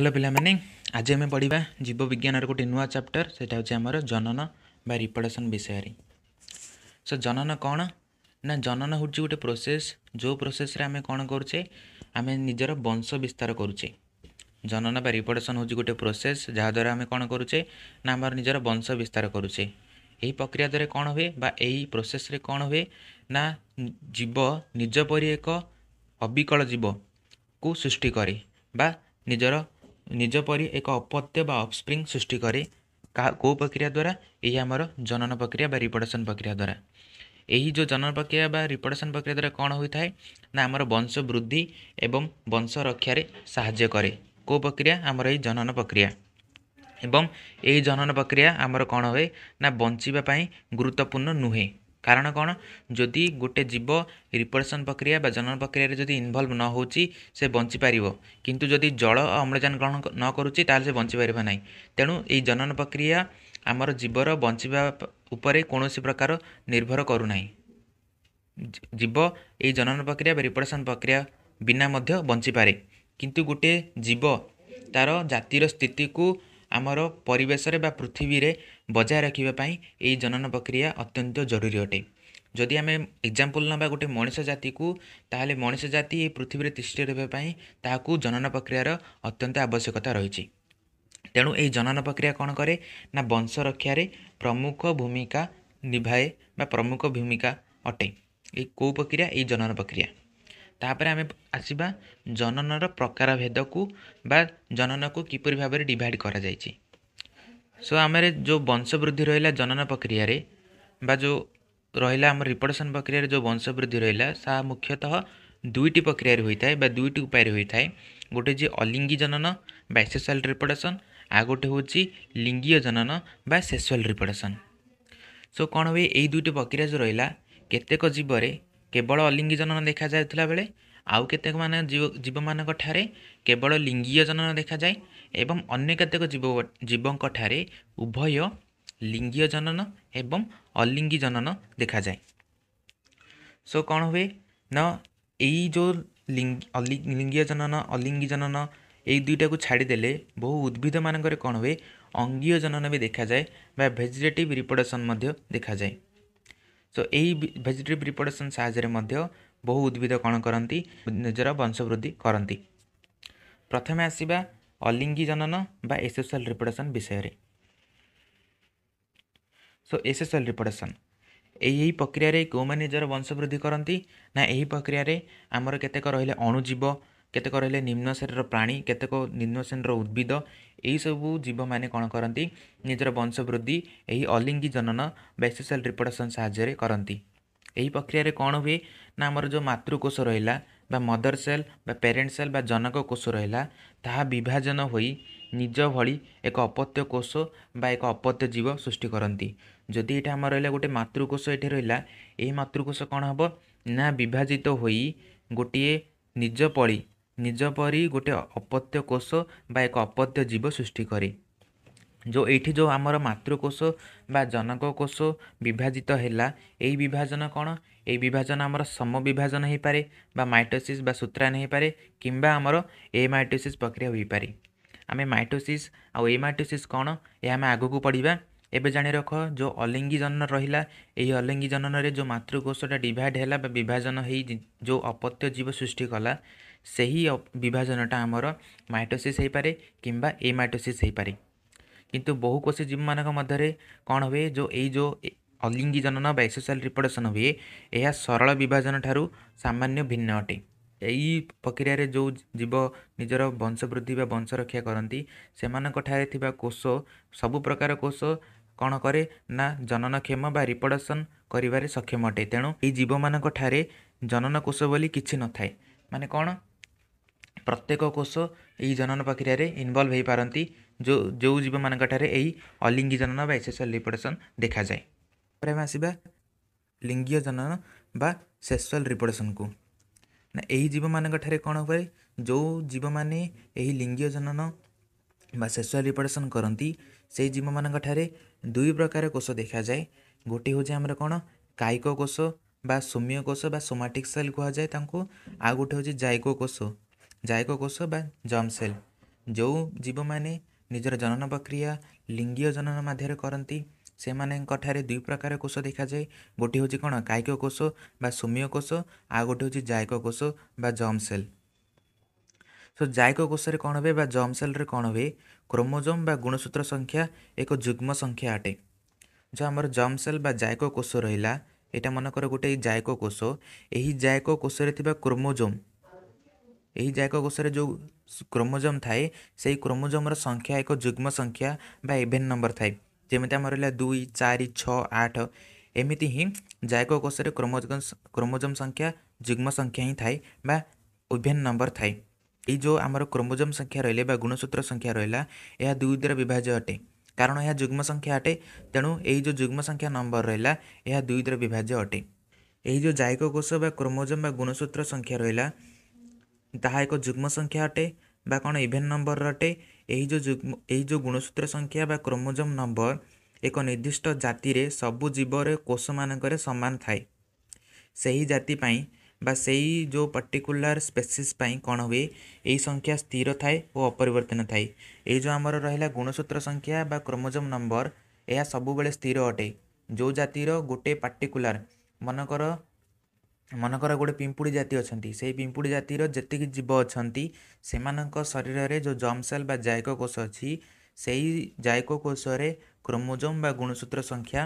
hello ପିଲାମାନେ ଆଜି ଆମେ ପଢ଼ିବା ଜୀବବିଜ୍ଞାନର ଗୋଟେ ନୂଆ ଚାପ୍ଟର ସେଇଟା ହେଉଛି ଆମର ଜନନ ବା ରିପ୍ରଡ଼କ୍ସନ୍ ବିଷୟରେ ସୋ ଜନନ କ'ଣ ନା ଜନନ ହେଉଛି ଗୋଟେ ପ୍ରୋସେସ୍ ଯେଉଁ ପ୍ରୋସେସ୍ରେ ଆମେ କ'ଣ କରୁଛେ ଆମେ ନିଜର ବଂଶ ବିସ୍ତାର କରୁଛେ ଜନନ ବା ରିପ୍ରଡ଼କ୍ସନ୍ ହେଉଛି ଗୋଟେ ପ୍ରୋସେସ୍ ଯାହାଦ୍ୱାରା ଆମେ କ'ଣ କରୁଛେ ନା ଆମର ନିଜର ବଂଶ ବିସ୍ତାର କରୁଛେ ଏହି ପ୍ରକ୍ରିୟା ଦ୍ୱାରା କ'ଣ ହୁଏ ବା ଏହି ପ୍ରୋସେସ୍ରେ କ'ଣ ହୁଏ ନା ଜୀବ ନିଜ ପରି ଏକ ଅବିକଳ ଜୀବକୁ ସୃଷ୍ଟି କରେ ବା ନିଜର निज निजपरि एक अपत्य वा अफस्प्रिङ सृष्टि के को प्रक्रिया द्वारा यही आम जनन प्रक्रिया वा रिपडसन प्रक्रियाद्वारा यही जनन प्रक्रिया वा रिपडसन प्रक्रियाद्वारा कम वंश वृद्धि एवं वंश रक्षा साहज कर को प्रक्रिया आम जनन प्रक्रिया एवं ए जनन प्रक्रिया आम हुँ नै गुरुत्वपूर्ण नुहे କାରଣ କ'ଣ ଯଦି ଗୋଟେ ଜୀବ ରିପ୍ରଡ଼କ୍ସନ୍ ପ୍ରକ୍ରିୟା ବା ଜନନ ପ୍ରକ୍ରିୟାରେ ଯଦି ଇନଭଲ୍ଭ ନ ହେଉଛି ସେ ବଞ୍ଚିପାରିବ କିନ୍ତୁ ଯଦି ଜଳ ଅମ୍ଳଜାନ ଗ୍ରହଣ ନ କରୁଛି ତାହେଲେ ସେ ବଞ୍ଚିପାରିବ ନାହିଁ ତେଣୁ ଏଇ ଜନନ ପ୍ରକ୍ରିୟା ଆମର ଜୀବର ବଞ୍ଚିବା ଉପରେ କୌଣସି ପ୍ରକାର ନିର୍ଭର କରୁନାହିଁ ଜୀବ ଏଇ ଜନନ ପ୍ରକ୍ରିୟା ବା ରିପ୍ରଡ଼କ୍ସନ୍ ପ୍ରକ୍ରିୟା ବିନା ମଧ୍ୟ ବଞ୍ଚିପାରେ କିନ୍ତୁ ଗୋଟିଏ ଜୀବ ତା'ର ଜାତିର ସ୍ଥିତିକୁ ଆମର ପରିବେଶରେ ବା ପୃଥିବୀରେ ବଜାୟ ରଖିବା ପାଇଁ ଏହି ଜନନ ପ୍ରକ୍ରିୟା ଅତ୍ୟନ୍ତ ଜରୁରୀ ଅଟେ ଯଦି ଆମେ ଏକ୍ଜାମ୍ପଲ୍ ନେବା ଗୋଟେ ମଣିଷ ଜାତିକୁ ତା'ହେଲେ ମଣିଷ ଜାତି ଏ ପୃଥିବୀରେ ତିଷ୍ଠି ରହିବା ପାଇଁ ତାହାକୁ ଜନନ ପ୍ରକ୍ରିୟାର ଅତ୍ୟନ୍ତ ଆବଶ୍ୟକତା ରହିଛି ତେଣୁ ଏହି ଜନନ ପ୍ରକ୍ରିୟା କ'ଣ କରେ ନା ବଂଶ ରକ୍ଷାରେ ପ୍ରମୁଖ ଭୂମିକା ନିଭାଏ ବା ପ୍ରମୁଖ ଭୂମିକା ଅଟେ ଏଇ କେଉଁ ପ୍ରକ୍ରିୟା ଏଇ ଜନନ ପ୍ରକ୍ରିୟା ତାପରେ ଆମେ ଆସିବା ଜନନର ପ୍ରକାର ଭେଦକୁ ବା ଜନନକୁ କିପରି ଭାବରେ ଡିଭାଇଡ଼ କରାଯାଇଛି ସୋ ଆମର ଯେଉଁ ବଂଶବୃଦ୍ଧି ରହିଲା ଜନନ ପ୍ରକ୍ରିୟାରେ ବା ଯେଉଁ ରହିଲା ଆମର ରିପ୍ରଡ଼କ୍ସନ୍ ପ୍ରକ୍ରିୟାରେ ଯେଉଁ ବଂଶବୃଦ୍ଧି ରହିଲା ତାହା ମୁଖ୍ୟତଃ ଦୁଇଟି ପ୍ରକ୍ରିୟାରେ ହୋଇଥାଏ ବା ଦୁଇଟି ଉପାୟରେ ହୋଇଥାଏ ଗୋଟେ ଯେ ଅଲିଙ୍ଗୀ ଜନନ ବା ସେକ୍ସୁଆଲ୍ ରିପ୍ରଡ଼କ୍ସନ୍ ଆଉ ଗୋଟେ ହେଉଛି ଲିଙ୍ଗୀୟ ଜନନ ବା ସେକ୍ସୁଆଲ୍ ରିପ୍ରଡ଼କ୍ସନ୍ ସୋ କ'ଣ ହୁଏ ଏଇ ଦୁଇଟି ପ୍ରକ୍ରିୟା ଯେଉଁ ରହିଲା କେତେକ ଜୀବରେ କେବଳ ଅଲିଙ୍ଗୀ ଜନନ ଦେଖାଯାଉଥିଲା ବେଳେ ଆଉ କେତେକମାନେ ଜୀବମାନଙ୍କ ଠାରେ କେବଳ ଲିଙ୍ଗୀୟ ଜନନ ଦେଖାଯାଏ ଏବଂ ଅନ୍ୟ କେତେକ ଜୀବ ଜୀବଙ୍କ ଠାରେ ଉଭୟ ଲିଙ୍ଗୀୟ ଜନନ ଏବଂ ଅଲିଙ୍ଗୀ ଜନନ ଦେଖାଯାଏ ସୋ କ'ଣ ହୁଏ ନା ଏଇ ଯେଉଁ ଲିଙ୍ଗୀୟ ଜନନ ଅଲିଙ୍ଗୀ ଜନନ ଏଇ ଦୁଇଟାକୁ ଛାଡ଼ିଦେଲେ ବହୁ ଉଦ୍ଭିଦମାନଙ୍କରେ କ'ଣ ହୁଏ ଅଙ୍ଗୀୟ ଜନନ ବି ଦେଖାଯାଏ ବା ଭେଜିଟେଟିଭ୍ ରିପ୍ରଡ଼କ୍ସନ୍ ମଧ୍ୟ ଦେଖାଯାଏ सो यही भेजिटेब रिपोडेसन मध्य बहु उद्भिद कन कति निजर वंशवृद्धि कति प्रथमे आस जनन बा एसेस रिपोडेसन विषय रे सो एसेस रिपडेसन यही प्रक्रियले वंश वृद्धि नै ना आम प्रक्रिया रे हमर केते रहले अणुजीव କେତେକ ରହିଲେ ନିମ୍ନ ଶ୍ରେଣୀର ପ୍ରାଣୀ କେତେକ ନିମ୍ନ ଶ୍ରେଣୀର ଉଦ୍ଭିଦ ଏହିସବୁ ଜୀବମାନେ କ'ଣ କରନ୍ତି ନିଜର ବଂଶବୃଦ୍ଧି ଏହି ଅଲିଙ୍ଗୀ ଜନନ ବେସିସାଲ୍ ରିପ୍ରଡ଼କ୍ସନ୍ ସାହାଯ୍ୟରେ କରନ୍ତି ଏହି ପ୍ରକ୍ରିୟାରେ କ'ଣ ହୁଏ ନା ଆମର ଯେଉଁ ମାତୃକୋଷ ରହିଲା ବା ମଦର ସେଲ୍ ବା ପ୍ୟାରେଣ୍ଟ ସେଲ୍ ବା ଜନକ କୋଷ ରହିଲା ତାହା ବିଭାଜନ ହୋଇ ନିଜ ଭଳି ଏକ ଅପତ୍ୟ କୋଷ ବା ଏକ ଅପତ୍ୟ ଜୀବ ସୃଷ୍ଟି କରନ୍ତି ଯଦି ଏଇଟା ଆମର ରହିଲା ଗୋଟିଏ ମାତୃକୋଷ ଏଠି ରହିଲା ଏହି ମାତୃକୋଷ କ'ଣ ହେବ ନା ବିଭାଜିତ ହୋଇ ଗୋଟିଏ ନିଜ ପଳି ନିଜ ପରି ଗୋଟେ ଅପତ୍ୟ କୋଷ ବା ଏକ ଅପତ୍ୟ ଜୀବ ସୃଷ୍ଟି କରି ଯେଉଁ ଏଇଠି ଯେଉଁ ଆମର ମାତୃକୋଷ ବା ଜନକ କୋଷ ବିଭାଜିତ ହେଲା ଏହି ବିଭାଜନ କ'ଣ ଏହି ବିଭାଜନ ଆମର ସମ ବିଭାଜନ ହେଇପାରେ ବା ମାଇଟୋସିସ୍ ବା ସୂତ୍ରାୟନ ହେଇପାରେ କିମ୍ବା ଆମର ଏ ମାଇଟୋସିସ୍ ପ୍ରକ୍ରିୟା ହୋଇପାରେ ଆମେ ମାଇଟୋସିସ୍ ଆଉ ଏ ମାଇଟୋସିସ୍ କ'ଣ ଏହା ଆମେ ଆଗକୁ ପଢ଼ିବା ଏବେ ଜାଣି ରଖ ଯେଉଁ ଅଲିଙ୍ଗୀ ଜନନ ରହିଲା ଏହି ଅଲିଙ୍ଗୀ ଜନନରେ ଯେଉଁ ମାତୃକୋଷଟା ଡିଭାଇଡ଼ ହେଲା ବା ବିଭାଜନ ହେଇ ଯେଉଁ ଅପତ୍ୟ ଜୀବ ସୃଷ୍ଟି କଲା ସେହି ବିଭାଜନଟା ଆମର ମାଇଟୋସିସ୍ ହେଇପାରେ କିମ୍ବା ଏ ମାଇଟୋସିସ୍ ହେଇପାରେ କିନ୍ତୁ ବହୁକୋଷୀ ଜୀବମାନଙ୍କ ମଧ୍ୟରେ କ'ଣ ହୁଏ ଯେଉଁ ଏଇ ଯେଉଁ ଅଲିଙ୍ଗୀ ଜନନ ବା ଏସୋସିଆଲ ରିପ୍ରଡ଼କ୍ସନ୍ ହୁଏ ଏହା ସରଳ ବିଭାଜନ ଠାରୁ ସାମାନ୍ୟ ଭିନ୍ନ ଅଟେ ଏହି ପ୍ରକ୍ରିୟାରେ ଯେଉଁ ଜୀବ ନିଜର ବଂଶବୃଦ୍ଧି ବା ବଂଶ ରକ୍ଷା କରନ୍ତି ସେମାନଙ୍କଠାରେ ଥିବା କୋଷ ସବୁ ପ୍ରକାର କୋଷ କ'ଣ କରେ ନା ଜନନକ୍ଷମ ବା ରିପ୍ରଡ଼କ୍ସନ୍ କରିବାରେ ସକ୍ଷମ ଅଟେ ତେଣୁ ଏହି ଜୀବମାନଙ୍କଠାରେ ଜନନକୋଷ ବୋଲି କିଛି ନଥାଏ ମାନେ କ'ଣ ପ୍ରତ୍ୟେକ କୋଷ ଏହି ଜନନ ପ୍ରକ୍ରିୟାରେ ଇନଭଲ୍ଭ ହୋଇପାରନ୍ତି ଯେଉଁ ଯେଉଁ ଜୀବମାନଙ୍କଠାରେ ଏହି ଅଲିଙ୍ଗୀ ଜନନ ବା ଏସେସୁଆଲ୍ ରିପ୍ରୋଡକ୍ସନ୍ ଦେଖାଯାଏ ପରେ ଆମେ ଆସିବା ଲିଙ୍ଗୀୟ ଜନନ ବା ସେକ୍ସୁଆଲ୍ ରିପ୍ରୋଡକ୍ସନ୍କୁ ନା ଏହି ଜୀବମାନଙ୍କଠାରେ କ'ଣ ହୁଏ ଯେଉଁ ଜୀବମାନେ ଏହି ଲିଙ୍ଗୀୟ ଜନନ ବା ସେକ୍ସୁଆଲ୍ ରିପ୍ରୋଡକ୍ସନ୍ କରନ୍ତି ସେହି ଜୀବମାନଙ୍କଠାରେ ଦୁଇ ପ୍ରକାର କୋଷ ଦେଖାଯାଏ ଗୋଟିଏ ହେଉଛି ଆମର କ'ଣ କାୟିକ କୋଷ ବା ସୌମ୍ୟ କୋଷ ବା ସୋମାଟିକ୍ ସେଲ୍ କୁହାଯାଏ ତାଙ୍କୁ ଆଉ ଗୋଟେ ହେଉଛି ଜାଇକୋ କୋଷ ଜାଇକୋକୋଷ ବା ଜମ୍ସେଲ୍ ଯେଉଁ ଜୀବମାନେ ନିଜର ଜନନ ପ୍ରକ୍ରିୟା ଲିଙ୍ଗୀୟ ଜନନ ମାଧ୍ୟମରେ କରନ୍ତି ସେମାନଙ୍କ ଠାରେ ଦୁଇ ପ୍ରକାର କୋଷ ଦେଖାଯାଏ ଗୋଟିଏ ହେଉଛି କ'ଣ କାୟିକ କୋଷ ବା ସୋମ୍ୟ କୋଷ ଆଉ ଗୋଟିଏ ହେଉଛି ଜାଇକ କୋଷ ବା ଜମ୍ସେଲ୍ ସୋ ଜାଇକ କୋଷରେ କ'ଣ ହୁଏ ବା ଜମ୍ସେଲ୍ରେ କ'ଣ ହୁଏ କ୍ରୋମୋଜୋମ୍ ବା ଗୁଣସୂତ୍ର ସଂଖ୍ୟା ଏକ ଯୁଗ୍ମ ସଂଖ୍ୟା ଅଟେ ଯେଉଁ ଆମର ଜମ୍ସେଲ୍ ବା ଜାଇକ କୋଷ ରହିଲା ଏଇଟା ମନେକର ଗୋଟିଏ ଜାଇକ କୋଷ ଏହି ଜାଇକ କୋଷରେ ଥିବା କ୍ରୋମୋଜୋମ୍ ଏହି ଜାୟକ କୋଷରେ ଯେଉଁ କ୍ରୋମୋଜୋମ୍ ଥାଏ ସେହି କ୍ରୋମୋଜୋମ୍ର ସଂଖ୍ୟା ଏକ ଯୁଗ୍ମ ସଂଖ୍ୟା ବା ଇଭେନ୍ ନମ୍ବର ଥାଏ ଯେମିତି ଆମର ହେଲା ଦୁଇ ଚାରି ଛଅ ଆଠ ଏମିତି ହିଁ ଜାୟକ କୋଷରେ କ୍ରୋମୋଜୋମ୍ କ୍ରୋମୋଜୋମ୍ ସଂଖ୍ୟା ଯୁଗ୍ମ ସଂଖ୍ୟା ହିଁ ଥାଏ ବା ଇଭେନ୍ ନମ୍ବର ଥାଏ ଏଇ ଯେଉଁ ଆମର କ୍ରୋମୋଜୋମ୍ ସଂଖ୍ୟା ରହିଲେ ବା ଗୁଣସୂତ୍ର ସଂଖ୍ୟା ରହିଲା ଏହା ଦୁଇ ଦ୍ୱାରା ବିଭାଜ୍ୟ ଅଟେ କାରଣ ଏହା ଯୁଗ୍ମ ସଂଖ୍ୟା ଅଟେ ତେଣୁ ଏହି ଯେଉଁ ଯୁଗ୍ମ ସଂଖ୍ୟା ନମ୍ବର ରହିଲା ଏହା ଦୁଇ ଦ୍ୱାରା ବିଭାଜ୍ୟ ଅଟେ ଏହି ଯେଉଁ ଜାୟକ କୋଷ ବା କ୍ରୋମୋଜୋମ୍ ବା ଗୁଣସୂତ୍ର ସଂଖ୍ୟା ରହିଲା ତାହା ଏକ ଯୁଗ୍ମ ସଂଖ୍ୟା ଅଟେ ବା କ'ଣ ଇଭେନ୍ ନମ୍ବର ଅଟେ ଏହି ଯେଉଁ ଯୁଗ୍ମ ଏହି ଯେଉଁ ଗୁଣସୂତ୍ର ସଂଖ୍ୟା ବା କ୍ରୋମୋଜୋମ୍ ନମ୍ବର ଏକ ନିର୍ଦ୍ଦିଷ୍ଟ ଜାତିରେ ସବୁ ଜୀବରେ କୋଷମାନଙ୍କରେ ସମାନ ଥାଏ ସେହି ଜାତି ପାଇଁ ବା ସେଇ ଯେଉଁ ପର୍ଟିକୁଲାର ସ୍ପେସିସ୍ ପାଇଁ କ'ଣ ହୁଏ ଏହି ସଂଖ୍ୟା ସ୍ଥିର ଥାଏ ଓ ଅପରିବର୍ତ୍ତନ ଥାଏ ଏଇ ଯେଉଁ ଆମର ରହିଲା ଗୁଣସୂତ୍ର ସଂଖ୍ୟା ବା କ୍ରୋମୋଜୋମ୍ ନମ୍ବର ଏହା ସବୁବେଳେ ସ୍ଥିର ଅଟେ ଯେଉଁ ଜାତିର ଗୋଟେ ପାର୍ଟିକୁଲାର ମନେକର ମନେକର ଗୋଟେ ପିମ୍ପୁଡ଼ି ଜାତି ଅଛନ୍ତି ସେଇ ପିମ୍ପୁଡ଼ି ଜାତିର ଯେତିକି ଜୀବ ଅଛନ୍ତି ସେମାନଙ୍କ ଶରୀରରେ ଯେଉଁ ଜମ୍ସେଲ୍ ବା ଜାଇକ କୋଷ ଅଛି ସେଇ ଜାଇକ କୋଷରେ କ୍ରୋମୋଜୋମ୍ ବା ଗୁଣସୂତ୍ର ସଂଖ୍ୟା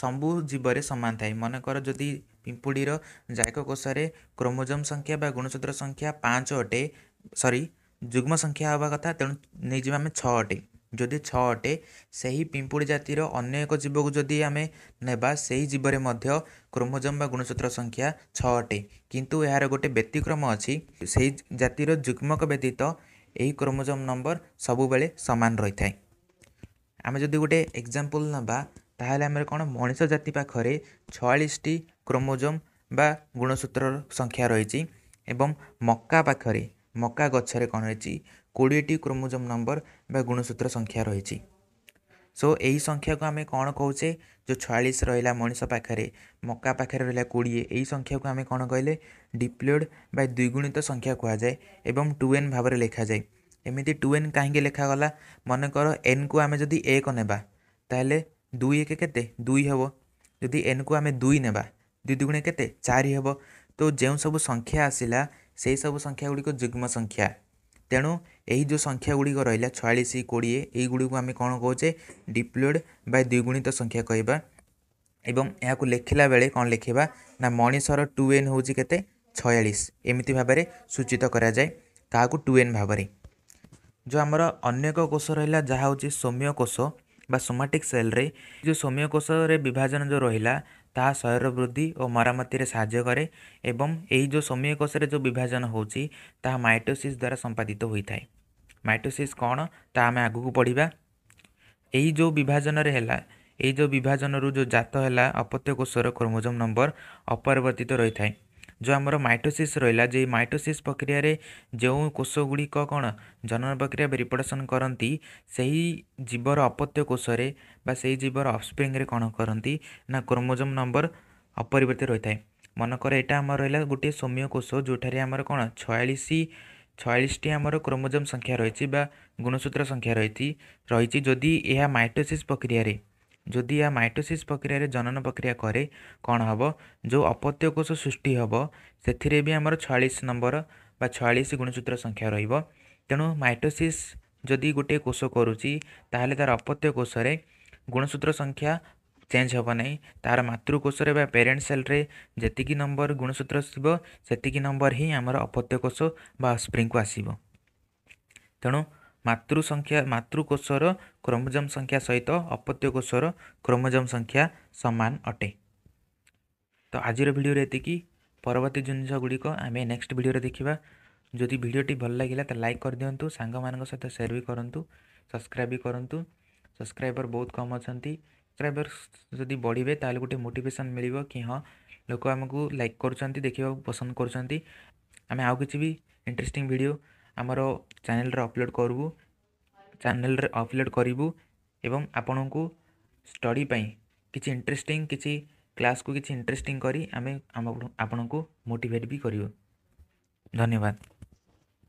ସବୁ ଜୀବରେ ସମାନ ଥାଏ ମନେକର ଯଦି ପିମ୍ପୁଡ଼ିର ଜାଇକ କୋଷରେ କ୍ରୋମୋଜୋମ୍ ସଂଖ୍ୟା ବା ଗୁଣସୂତ୍ର ସଂଖ୍ୟା ପାଞ୍ଚ ଅଟେ ସରି ଯୁଗ୍ମ ସଂଖ୍ୟା ହେବା କଥା ତେଣୁ ନେଇଯିବା ଆମେ ଛଅ ଅଟେ ଯଦି ଛଅ ଅଟେ ସେହି ପିମ୍ପୁଡ଼ି ଜାତିର ଅନ୍ୟ ଏକ ଜୀବକୁ ଯଦି ଆମେ ନେବା ସେହି ଜୀବରେ ମଧ୍ୟ କ୍ରୋମୋଜୋମ୍ ବା ଗୁଣସୂତ୍ର ସଂଖ୍ୟା ଛଅ ଅଟେ କିନ୍ତୁ ଏହାର ଗୋଟିଏ ବ୍ୟତିକ୍ରମ ଅଛି ସେହି ଜାତିର ଯୁଗ୍ମକ ବ୍ୟତୀତ ଏହି କ୍ରୋମୋଜୋମ୍ ନମ୍ବର ସବୁବେଳେ ସମାନ ରହିଥାଏ ଆମେ ଯଦି ଗୋଟିଏ ଏକ୍ଜାମ୍ପଲ୍ ନେବା ତାହେଲେ ଆମର କ'ଣ ମଣିଷ ଜାତି ପାଖରେ ଛୟାଳିଶଟି କ୍ରୋମୋଜୋମ୍ ବା ଗୁଣସୂତ୍ରର ସଂଖ୍ୟା ରହିଛି ଏବଂ ମକା ପାଖରେ ମକା ଗଛରେ କ'ଣ ରହିଛି কোড়িয়েটি ক্রোমোজোম নম্বর বা গুণসূত্র সংখ্যা রয়েছে সো এই সংখ্যাকে আমি କ'ଣ କହୁଛେ ଯେଉଁ ଛୟାଳିଶ ରହିଲା ମଣିଷ ପାଖରେ ମକା ପାଖରେ ରହିଲା କୋଡ଼ିଏ ଏଇ ସଂଖ୍ୟାକୁ ଆମେ କ'ଣ କହିଲେ ଡିପ୍ଲୋଏଡ଼ ବା ଦ୍ୱିଗୁଣିତ ସଂଖ୍ୟା କୁହାଯାଏ ଏବଂ ଟୁ ଏନ୍ ଭାବରେ ଲେଖାଯାଏ ଏମିତି ଟୁ ଏନ୍ କାହିଁକି ଲେଖାଗଲା ମନେକର ଏନ୍କୁ ଆମେ ଯଦି ଏକ ନେବା ତାହେଲେ ଦୁଇ ଏକ କେତେ ଦୁଇ ହେବ ଯଦି ଏନ୍କୁ ଆମେ ଦୁଇ ନେବା ଦୁଇ ଦୁଗୁଣେ କେତେ ଚାରି ହେବ ତ ଯେଉଁ ସବୁ ସଂଖ୍ୟା ଆସିଲା ସେଇ ସବୁ ସଂଖ୍ୟା ଗୁଡ଼ିକ ଯୁଗ୍ମ ସଂଖ୍ୟା ତେଣୁ ଏହି ଯେଉଁ ସଂଖ୍ୟା ଗୁଡ଼ିକ ରହିଲା ଛୟାଳିଶ କୋଡ଼ିଏ ଏଇଗୁଡ଼ିକୁ ଆମେ କ'ଣ କହୁଛେ ଡିପ୍ଲୋଏଡ଼ ବା ଦ୍ୱିଗୁଣିତ ସଂଖ୍ୟା କହିବା ଏବଂ ଏହାକୁ ଲେଖିଲା ବେଳେ କ'ଣ ଲେଖିବା ନା ମଣିଷର ଟୁ ଏନ୍ ହେଉଛି କେତେ ଛୟାଳିଶ ଏମିତି ଭାବରେ ସୂଚିତ କରାଯାଏ ତାହାକୁ ଟୁ ଏନ୍ ଭାବରେ ଯେଉଁ ଆମର ଅନ୍ୟ ଏକ କୋଷ ରହିଲା ଯାହା ହେଉଛି ସୌମ୍ୟ କୋଷ ବା ସୋମାଟିକ୍ ସେଲ୍ରେ ଯେଉଁ ସୌମ୍ୟକୋଷରେ ବିଭାଜନ ଯେଉଁ ରହିଲା ତାହା ଶରୀର ବୃଦ୍ଧି ଓ ମରାମତିରେ ସାହାଯ୍ୟ କରେ ଏବଂ ଏହି ଯେଉଁ ସୌମ୍ୟକୋଷରେ ଯେଉଁ ବିଭାଜନ ହେଉଛି ତାହା ମାଇଟୋସିସ୍ ଦ୍ୱାରା ସମ୍ପାଦିତ ହୋଇଥାଏ ମାଇଟୋସିସ୍ କ'ଣ ତାହା ଆମେ ଆଗକୁ ପଢ଼ିବା ଏହି ଯେଉଁ ବିଭାଜନରେ ହେଲା ଏହି ଯେଉଁ ବିଭାଜନରୁ ଯେଉଁ ଜାତ ହେଲା ଅପତ୍ୟ କୋଷର କ୍ରୋମୋଜୋମ୍ ନମ୍ବର ଅପରିବର୍ତ୍ତିତ ରହିଥାଏ ଯେଉଁ ଆମର ମାଇଟୋସିସ୍ ରହିଲା ଯେ ମାଇଟୋସିସ୍ ପ୍ରକ୍ରିୟାରେ ଯେଉଁ କୋଷଗୁଡ଼ିକ କ'ଣ ଜନନ ପ୍ରକ୍ରିୟା ବା ରିପ୍ରଡ଼କ୍ସନ୍ କରନ୍ତି ସେହି ଜୀବର ଅପତ୍ୟ କୋଷରେ ବା ସେହି ଜୀବର ଅଫସ୍ପ୍ରିଙ୍ଗରେ କ'ଣ କରନ୍ତି ନା କ୍ରୋମୋଜୋମ୍ ନମ୍ବର ଅପରିବର୍ତ୍ତିତ ରହିଥାଏ ମନେକର ଏଇଟା ଆମର ରହିଲା ଗୋଟିଏ ସୌମ୍ୟ କୋଷ ଯେଉଁଠାରେ ଆମର କ'ଣ ଛୟାଳିଶ ଛୟାଳିଶଟି ଆମର କ୍ରୋମୋଜୋମ୍ ସଂଖ୍ୟା ରହିଛି ବା ଗୁଣସୂତ୍ର ସଂଖ୍ୟା ରହିଛି ରହିଛି ଯଦି ଏହା ମାଇଟୋସିସ୍ ପ୍ରକ୍ରିୟାରେ ଯଦି ଏହା ମାଇଟୋସିସ୍ ପ୍ରକ୍ରିୟାରେ ଜନନ ପ୍ରକ୍ରିୟା କରେ କ'ଣ ହେବ ଯେଉଁ ଅପତ୍ୟ କୋଷ ସୃଷ୍ଟି ହେବ ସେଥିରେ ବି ଆମର ଛୟାଳିଶ ନମ୍ବର ବା ଛୟାଳିଶ ଗୁଣସୂତ୍ର ସଂଖ୍ୟା ରହିବ ତେଣୁ ମାଇଟୋସିସ୍ ଯଦି ଗୋଟିଏ କୋଷ କରୁଛି ତାହେଲେ ତା'ର ଅପତ୍ୟ କୋଷରେ ଗୁଣସୂତ୍ର ସଂଖ୍ୟା ଚେଞ୍ଜ ହେବ ନାହିଁ ତା'ର ମାତୃକୋଷରେ ବା ପେରେଣ୍ଟ ସେଲ୍ରେ ଯେତିକି ନମ୍ବର ଗୁଣସୂତ୍ର ଥିବ ସେତିକି ନମ୍ବର ହିଁ ଆମର ଅପତ୍ୟ କୋଷ ବା ସ୍ପ୍ରିଙ୍ଗକୁ ଆସିବ ତେଣୁ ମାତୃ ସଂଖ୍ୟା ମାତୃକୋଷର କ୍ରୋମୋଜୋମ୍ ସଂଖ୍ୟା ସହିତ ଅପତ୍ୟ କୋଷର କ୍ରୋମୋଜୋମ୍ ସଂଖ୍ୟା ସମାନ ଅଟେ ତ ଆଜିର ଭିଡ଼ିଓରେ ଏତିକି ପରବର୍ତ୍ତୀ ଜିନିଷ ଗୁଡ଼ିକ ଆମେ ନେକ୍ସଟ ଭିଡ଼ିଓରେ ଦେଖିବା ଯଦି ଭିଡ଼ିଓଟି ଭଲ ଲାଗିଲା ତ ଲାଇକ୍ କରିଦିଅନ୍ତୁ ସାଙ୍ଗମାନଙ୍କ ସହିତ ସେୟାର ବି କରନ୍ତୁ ସବସ୍କ୍ରାଇବ୍ ବି କରନ୍ତୁ ସବସ୍କ୍ରାଇବର ବହୁତ କମ୍ ଅଛନ୍ତି ସବସ୍କ୍ରାଇବର ଯଦି ବଢ଼ିବେ ତାହେଲେ ଗୋଟେ ମୋଟିଭେସନ୍ ମିଳିବ କି ହଁ ଲୋକ ଆମକୁ ଲାଇକ୍ କରୁଛନ୍ତି ଦେଖିବାକୁ ପସନ୍ଦ କରୁଛନ୍ତି ଆମେ ଆଉ କିଛି ବି ଇଣ୍ଟରେଷ୍ଟିଂ ଭିଡ଼ିଓ ଆମର ଚ୍ୟାନେଲ୍ରେ ଅପଲୋଡ଼୍ କରିବୁ ଚ୍ୟାନେଲ୍ରେ ଅପଲୋଡ଼୍ କରିବୁ ଏବଂ ଆପଣଙ୍କୁ ଷ୍ଟଡ଼ି ପାଇଁ କିଛି ଇଣ୍ଟରେଷ୍ଟିଂ କିଛି କ୍ଲାସ୍କୁ କିଛି ଇଣ୍ଟରେଷ୍ଟିଂ କରି ଆମେ ଆମ ଆପଣଙ୍କୁ ମୋଟିଭେଟ୍ ବି କରିବୁ ଧନ୍ୟବାଦ